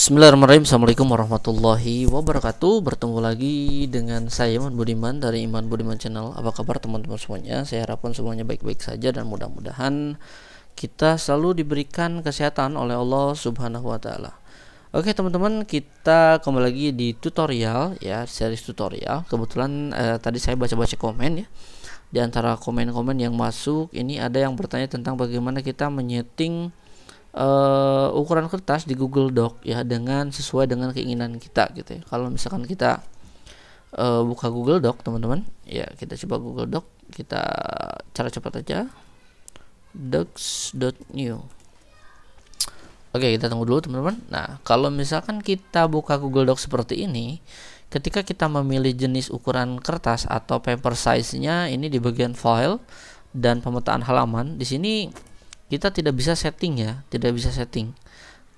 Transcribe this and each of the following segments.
Bismillahirrahmanirrahim Assalamualaikum warahmatullahi wabarakatuh Bertemu lagi dengan saya Iman Budiman dari Iman Budiman Channel Apa kabar teman-teman semuanya Saya harapkan semuanya baik-baik saja dan mudah-mudahan Kita selalu diberikan kesehatan oleh Allah subhanahu wa ta'ala Oke teman-teman kita kembali lagi di tutorial ya series tutorial Kebetulan eh, tadi saya baca-baca komen ya Di antara komen-komen yang masuk ini ada yang bertanya tentang bagaimana kita menyeting uh, ukuran kertas di Google Doc ya dengan sesuai dengan keinginan kita gitu ya. Kalau misalkan kita uh, buka Google Doc teman-teman, ya kita coba Google Doc, kita cara cepat aja docs.new. Oke, kita tunggu dulu teman-teman. Nah, kalau misalkan kita buka Google Doc seperti ini, ketika kita memilih jenis ukuran kertas atau paper size-nya ini di bagian file dan pemetaan halaman, di sini kita tidak bisa setting ya tidak bisa setting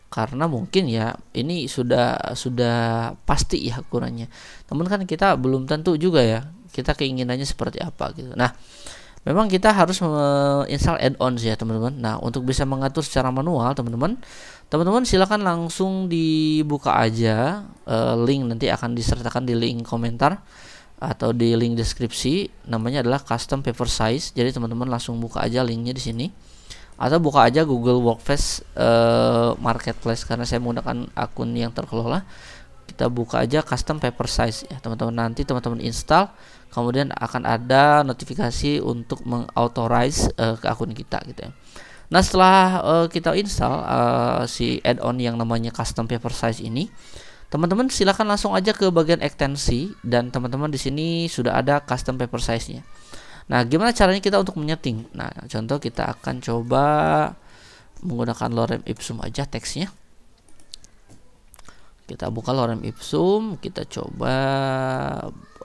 karena mungkin ya ini sudah sudah pasti ya ukurannya namun kan kita belum tentu juga ya kita keinginannya seperti apa gitu nah memang kita harus install add-ons ya teman-teman nah untuk bisa mengatur secara manual teman-teman teman-teman silahkan langsung dibuka aja e, link nanti akan disertakan di link komentar atau di link deskripsi namanya adalah custom paper size jadi teman-teman langsung buka aja linknya di sini atau buka aja Google Workspace uh, Marketplace karena saya menggunakan akun yang terkelola kita buka aja custom paper size ya teman-teman nanti teman-teman install kemudian akan ada notifikasi untuk mengauthorize uh, ke akun kita gitu ya Nah setelah uh, kita install uh, si add-on yang namanya custom paper size ini, teman-teman silahkan langsung aja ke bagian ekstensi dan teman-teman di sini sudah ada custom paper size-nya. Nah, gimana caranya kita untuk menyeting? Nah, contoh kita akan coba menggunakan lorem ipsum aja teksnya. Kita buka lorem ipsum, kita coba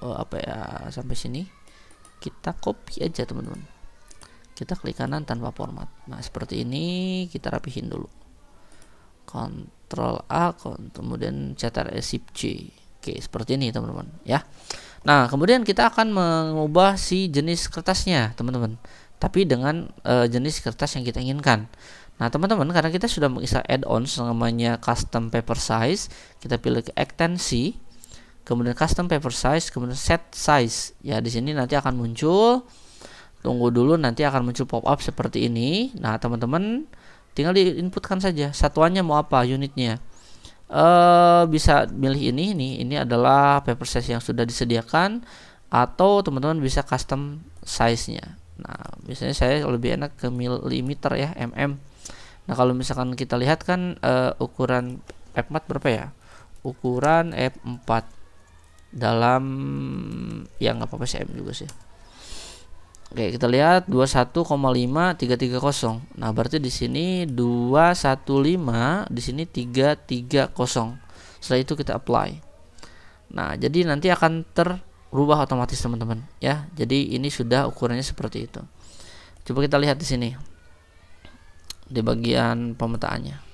oh, apa ya sampai sini. Kita copy aja, teman-teman. Kita klik kanan tanpa format. Nah, seperti ini kita rapihin dulu. Ctrl A, kemudian Ctrl Shift C. Oke, seperti ini, teman-teman, ya. Nah, kemudian kita akan mengubah si jenis kertasnya, teman-teman. Tapi dengan e, jenis kertas yang kita inginkan. Nah, teman-teman, karena kita sudah bisa add-ons namanya custom paper size, kita pilih ke extensi, kemudian custom paper size, kemudian set size. Ya, di sini nanti akan muncul tunggu dulu nanti akan muncul pop up seperti ini. Nah, teman-teman tinggal diinputkan saja satuannya mau apa, unitnya uh, bisa milih ini ini ini adalah paper size yang sudah disediakan atau teman-teman bisa custom size-nya. Nah, biasanya saya lebih enak ke milimeter ya, mm. Nah, kalau misalkan kita lihat kan uh, ukuran F4 berapa ya? Ukuran F4 dalam yang apa-apa sih M juga sih. Oke, kita lihat 21,5330. Nah, berarti di sini 215, di sini 330. Setelah itu kita apply. Nah, jadi nanti akan terubah otomatis, teman-teman, ya. Jadi ini sudah ukurannya seperti itu. Coba kita lihat di sini. Di bagian pemetaannya.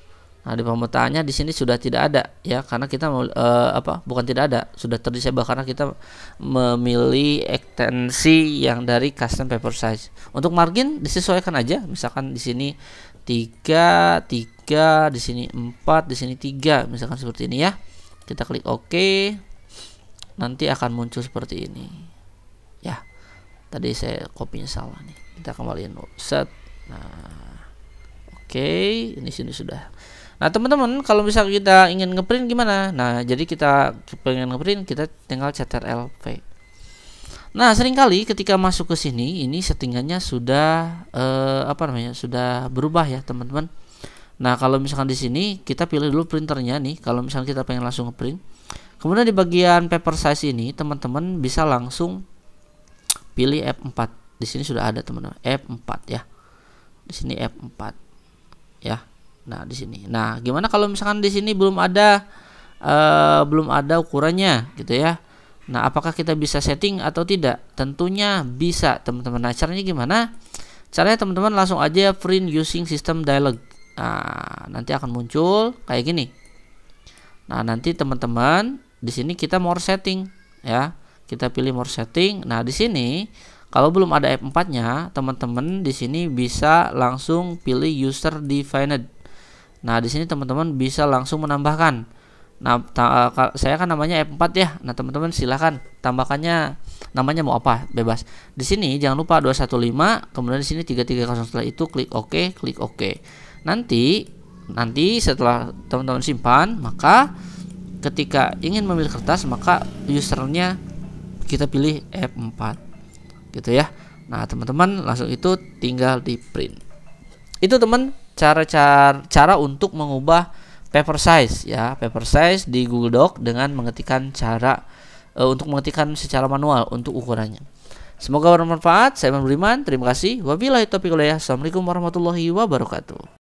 Nah, di pemetaannya di sini sudah tidak ada ya karena kita uh, apa bukan tidak ada, sudah terdisable karena kita memilih ekstensi yang dari custom paper size. Untuk margin disesuaikan aja, misalkan di sini 3 3 di sini 4 di sini 3 misalkan seperti ini ya. Kita klik OK. Nanti akan muncul seperti ini. Ya. Tadi saya copy salah nih. Kita kembaliin set. Nah. Oke, okay, ini sini sudah. Nah teman-teman kalau misal kita ingin ngeprint gimana? Nah jadi kita pengen ngeprint kita tinggal ctrl+v. Nah seringkali ketika masuk ke sini ini settingannya sudah eh, apa namanya sudah berubah ya teman-teman. Nah kalau misalkan di sini kita pilih dulu printernya nih. Kalau misalkan kita pengen langsung ngeprint, kemudian di bagian paper size ini teman-teman bisa langsung pilih F4. Di sini sudah ada teman-teman F4 ya. Di sini F4 ya Nah, di sini. Nah, gimana kalau misalkan di sini belum ada uh, belum ada ukurannya gitu ya. Nah, apakah kita bisa setting atau tidak? Tentunya bisa, teman-teman. Nah, caranya gimana? Caranya teman-teman langsung aja print using system dialog. Nah, nanti akan muncul kayak gini. Nah, nanti teman-teman di sini kita more setting ya. Kita pilih more setting. Nah, di sini kalau belum ada F4-nya, teman-teman di sini bisa langsung pilih user defined Nah, di sini teman-teman bisa langsung menambahkan. Nah, eh, saya kan namanya F4 ya. Nah, teman-teman silahkan tambahkannya namanya mau apa, bebas. Di sini jangan lupa 215, kemudian di sini 330 setelah itu klik OK, klik OK. Nanti nanti setelah teman-teman simpan, maka ketika ingin memilih kertas maka usernya kita pilih F4. Gitu ya. Nah, teman-teman langsung itu tinggal di print. Itu teman cara-cara cara untuk mengubah paper size ya paper size di Google Doc dengan mengetikkan cara uh, untuk mengetikkan secara manual untuk ukurannya semoga bermanfaat saya Beriman terima kasih wabillahi taufiq Assalamualaikum warahmatullahi wabarakatuh